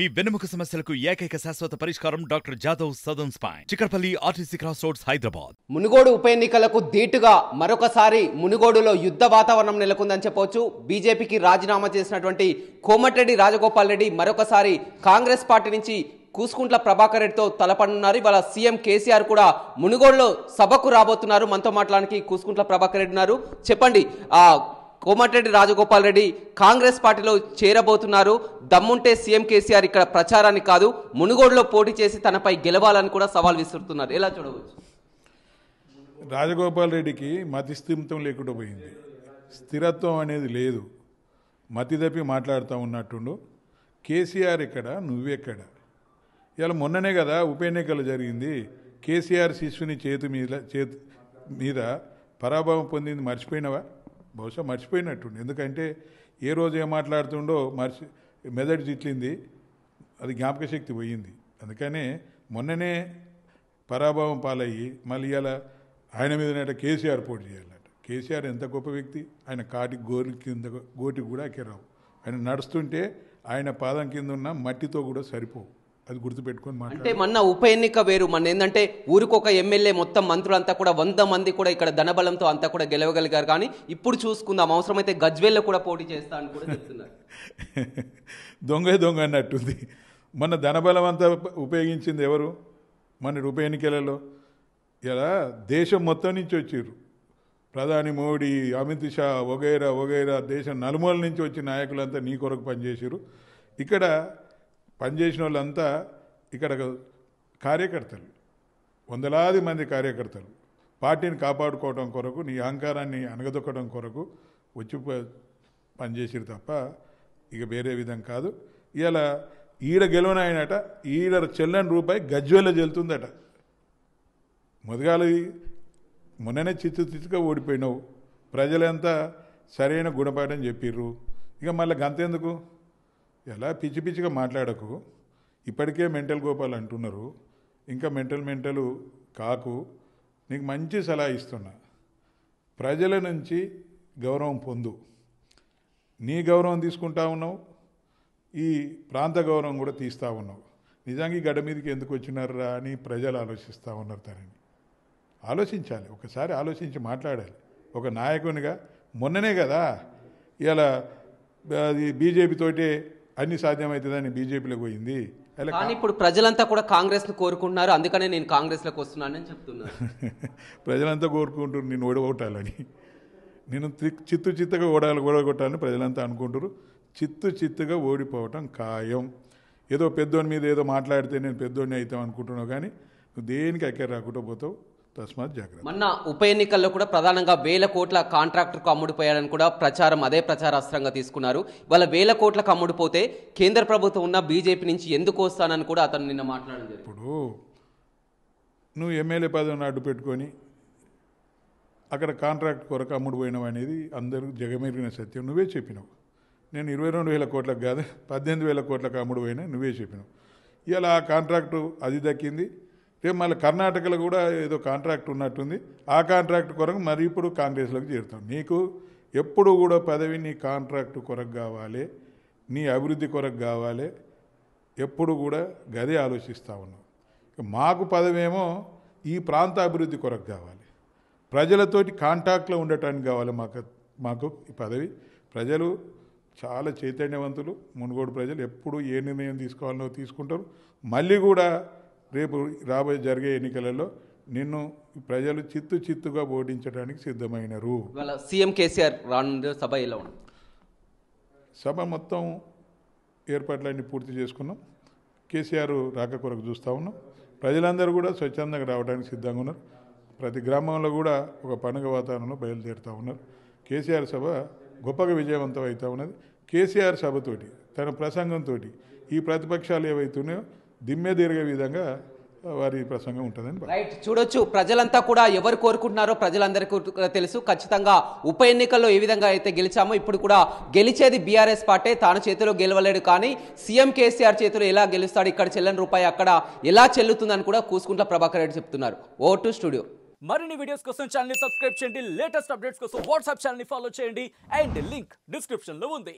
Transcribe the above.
మీ వెన్నుముఖ సమస్యలకు ఏకైక శాశ్వత పరిష్కారం doctor Jadhav Sadan spine Chikkadpally RTC cross roads Hyderabad Munugode ఉప ఎన్నికలకు ధీటుగా మరొకసారి మునుగోడులో యుద్ధ వాతావరణం నెలకొందని చెప్పవచ్చు బీజేపీకి రాజీనామా చేసినటువంటి కోమటిరెడ్డి రాజగోపాల్ రెడ్డి మరొకసారి కాంగ్రెస్ పార్టీ నుంచి కూసుకుంట్ల ప్రభాకర్ రెడ్డితో తలపడున్నారు ఇవాళ సీఎం కేసీఆర్ కూడా మునుగోడులో సభకు రాబోతున్నారు మనతో మాట్లాడడానికి కూసుకుంట్ల ప్రభాకర్ రెడ్డి ఉన్నారు చెప్పండి కోమటిరెడ్డి రాజగోపాల్ రెడ్డి కాంగ్రెస్ పార్టీలో చేరబోతున్నారు దమ్ముంటే సీఎం కేసీఆర్ ఇక్కడ ప్రచారాన్ని కాదు మునుగోడులో పోటీ చేసి తనపై గెలవాలని కూడా సవాల్ విసురుతున్నారు ఎలా చూడవచ్చు రాజగోపాల్ రెడ్డికి మతి లేకుండా పోయింది స్థిరత్వం అనేది లేదు మతి తప్పి మాట్లాడుతూ ఉన్నట్టుండు కేసీఆర్ ఇక్కడ నువ్వెక్కడ ఇలా మొన్ననే కదా ఉప ఎన్నికలు జరిగింది కేసీఆర్ శిష్యుని చేతి మీద చేతి మీద పరాభవం పొందింది మర్చిపోయినవా బహుశా మర్చిపోయినట్టుండి ఎందుకంటే ఏ రోజు ఏం మాట్లాడుతుండో మర్చి మెదడు జిట్లింది అది జ్ఞాపక శక్తి పోయింది అందుకనే మొన్ననే పరాభావం పాలయ్యి మళ్ళీ ఇలా ఆయన మీద కేసీఆర్ పోటీ చేయాలట కేసీఆర్ ఎంత గొప్ప వ్యక్తి ఆయన కాటి గోరి కింద గోటి కూడా ఎక్కరావు ఆయన నడుస్తుంటే ఆయన పాదం కింద ఉన్న మట్టితో కూడా సరిపోవు అది గుర్తుపెట్టుకొని అంటే మొన్న ఉప ఎన్నిక వేరు మన ఏంటంటే ఊరికొక ఎమ్మెల్యే మొత్తం మంత్రులంతా కూడా వంద మంది కూడా ఇక్కడ ధనబలంతో అంతా కూడా గెలవగలిగారు కానీ ఇప్పుడు చూసుకుందాం అవసరమైతే గజ్వేల్లో కూడా పోటీ చేస్తా అని కూడా దొంగ దొంగ అన్నట్టుంది మన ధనబలం అంతా ఉపయోగించింది ఎవరు మన ఉప ఎన్నికలలో ఇలా దేశం మొత్తం నుంచి వచ్చారు ప్రధాని మోడీ అమిత్ షా వగైరా వగైరా దేశం నలుమూల నుంచి వచ్చిన నాయకులంతా నీ కొరకు పనిచేసారు ఇక్కడ పనిచేసిన వాళ్ళంతా ఇక్కడ కార్యకర్తలు వందలాది మంది కార్యకర్తలు పార్టీని కాపాడుకోవడం కొరకు నీ అహంకారాన్ని అనగదొక్కడం కొరకు వచ్చి పనిచేసిరు తప్ప ఇక వేరే విధం కాదు ఇలా ఈడ గెలవనాయనట ఈడ చెల్లని రూపాయి గజ్వెల్ల చెల్తుందట ముదగాలి మొన్ననే చిత్తు చిత్తుగా ఓడిపోయినావు ప్రజలంతా సరైన గుణపాఠం చెప్పిర్రు ఇక మళ్ళీ గంతెందుకు ఎలా పిచ్చి పిచ్చిగా మాట్లాడకు ఇప్పటికే మెంటల్ గోపాల్ అంటున్నారు ఇంకా మెంటల్ మెంటల్ కాకు నీకు మంచి సలహా ఇస్తున్నా ప్రజల నుంచి గౌరవం పొందు నీ గౌరవం తీసుకుంటా ఉన్నావు ఈ ప్రాంత గౌరవం కూడా తీస్తూ ఉన్నావు నిజంగా ఈ గడ్డ మీదకి ఎందుకు వచ్చినారా అని ప్రజలు ఆలోచిస్తూ ఉన్నారు తనని ఆలోచించాలి ఒకసారి ఆలోచించి మాట్లాడాలి ఒక నాయకునిగా మొన్ననే కదా ఇలా అది బీజేపీతోటే అన్ని సాధ్యమవుతుందని బీజేపీలో పోయింది కానీ ఇప్పుడు ప్రజలంతా కూడా కాంగ్రెస్ను కోరుకుంటున్నారు అందుకనే నేను కాంగ్రెస్లోకి వస్తున్నానని చెప్తున్నాను ప్రజలంతా కోరుకుంటున్నారు నేను ఓడగొట్టాలని నేను చిత్తు చిత్తగా ఓడాలి ఓడగొట్టాలని ప్రజలంతా అనుకుంటారు చిత్తు చిత్తుగా ఓడిపోవటం ఖాయం ఏదో పెద్దోని మీద ఏదో మాట్లాడితే నేను పెద్దోని అవుతాం అనుకుంటున్నావు కానీ నువ్వు దేనికి అక్కడ రాకుండా పోతావు తస్మాత్ జాగ్రత్త మొన్న ఉప ఎన్నికల్లో కూడా ప్రధానంగా వేల కోట్ల కాంట్రాక్టర్కు అమ్ముడిపోయాడని కూడా ప్రచారం అదే ప్రచారాస్త్రంగా తీసుకున్నారు వాళ్ళ వేల కోట్లకు అమ్ముడిపోతే కేంద్ర ప్రభుత్వం ఉన్న బీజేపీ నుంచి ఎందుకు వస్తానని కూడా అతను నిన్న మాట్లాడడం ఇప్పుడు నువ్వు ఎమ్మెల్యే పదవిని అడ్డు పెట్టుకొని అక్కడ కాంట్రాక్ట్ కొరకు అమ్ముడిపోయినావు అనేది అందరూ జగమెరిగిన సత్యం నువ్వే చెప్పినావు నేను ఇరవై రెండు వేల కోట్లకు కాదు పద్దెనిమిది వేల కోట్లకు అమ్ముడుపోయినా నువ్వే చెప్పినావు ఇవాళ ఆ కాంట్రాక్టు అది దక్కింది రేపు మళ్ళీ కర్ణాటకలో కూడా ఏదో కాంట్రాక్ట్ ఉన్నట్టుంది ఆ కాంట్రాక్ట్ కొరకు మరి ఇప్పుడు కాంగ్రెస్లోకి చేరుతాం నీకు ఎప్పుడు కూడా పదవి నీ కాంట్రాక్ట్ కొరకు కావాలి నీ అభివృద్ధి కొరకు కావాలి ఎప్పుడు కూడా గదే ఆలోచిస్తూ ఉన్నాం మాకు పదవేమో ఈ ప్రాంత అభివృద్ధి కొరకు కావాలి ప్రజలతోటి కాంటాక్ట్లో ఉండటానికి కావాలి మాకు మాకు ఈ పదవి ప్రజలు చాలా చైతన్యవంతులు మునుగోడు ప్రజలు ఎప్పుడు ఏ నిర్ణయం తీసుకోవాలనో తీసుకుంటారు మళ్ళీ కూడా రేపు రాబోయే జరిగే ఎన్నికలలో నిన్ను ప్రజలు చిత్తు చిత్తుగా ఓడించడానికి సిద్ధమైనరు సీఎం కేసీఆర్ రానుంది సభ ఇలా సభ మొత్తం ఏర్పాట్లన్నీ పూర్తి చేసుకున్నాం కేసీఆర్ రాక కొరకు చూస్తూ ఉన్నాం ప్రజలందరూ కూడా స్వచ్ఛందంగా రావడానికి సిద్ధంగా ఉన్నారు ప్రతి గ్రామంలో కూడా ఒక పండుగ వాతావరణంలో బయలుదేరుతూ ఉన్నారు కేసీఆర్ సభ గొప్పగా విజయవంతం అవుతూ ఉన్నది కేసీఆర్ సభతోటి తన ప్రసంగంతో ఈ ప్రతిపక్షాలు ఏవైతున్నాయో దిమ్మెదీరగే విధంగా వారి ప్రసంగం ఉంటుందని రైట్ చూడొచ్చు ప్రజలంతా కూడా ఎవరు కోరుకుంటున్నారో ప్రజలందరికీ తెలుసు ఖచ్చితంగా ఉప ఎన్నికల్లో ఏ విధంగా అయితే గెలిచామో ఇప్పుడు కూడా గెలిచేది బీఆర్ఎస్ పార్టీ తాను చేతిలో గెలవలేడు కానీ సీఎం కేసీఆర్ చేతిలో ఎలా గెలుస్తాడు ఇక్కడ చెల్లని రూపాయి అక్కడ ఎలా చెల్లుతుందని కూడా కూసుకుంటా ప్రభాకర్ రెడ్డి చెప్తున్నారు ఓ టు స్టూడియో మరిన్ని వీడియోస్ కోసం ఛానల్ సబ్స్క్రైబ్ చేయండి లేటెస్ట్ అప్డేట్స్ కోసం వాట్సాప్ ఛానల్ ఫాలో చేయండి అండ్ లింక్ డిస్క్రిప్షన్ లో ఉంది